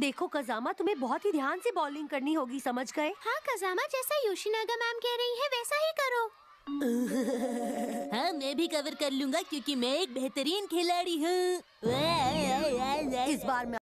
देखो कजामा तुम्हें बहुत ही ध्यान से बॉलिंग करनी होगी समझ गए हाँ कजामा जैसा योशिनागा मैम कह रही है वैसा ही करो हाँ मैं भी कवर कर लूंगा क्योंकि मैं एक बेहतरीन खिलाड़ी हूँ इस बार